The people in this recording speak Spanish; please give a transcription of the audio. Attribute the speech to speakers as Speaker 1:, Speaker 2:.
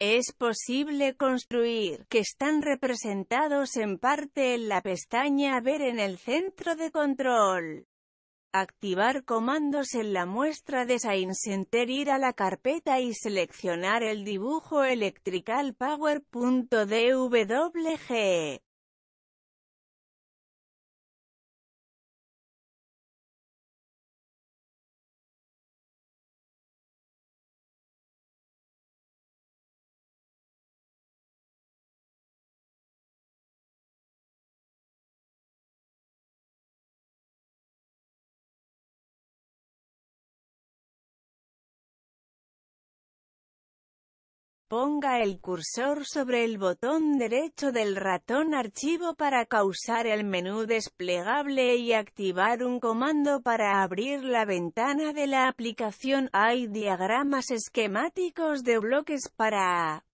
Speaker 1: Es posible construir, que están representados en parte en la pestaña Ver en el centro de control. Activar comandos en la muestra de Sainsenter ir a la carpeta y seleccionar el dibujo electrical power.dwg. Ponga el cursor sobre el botón derecho del ratón archivo para causar el menú desplegable y activar un comando para abrir la ventana de la aplicación. Hay diagramas esquemáticos de bloques para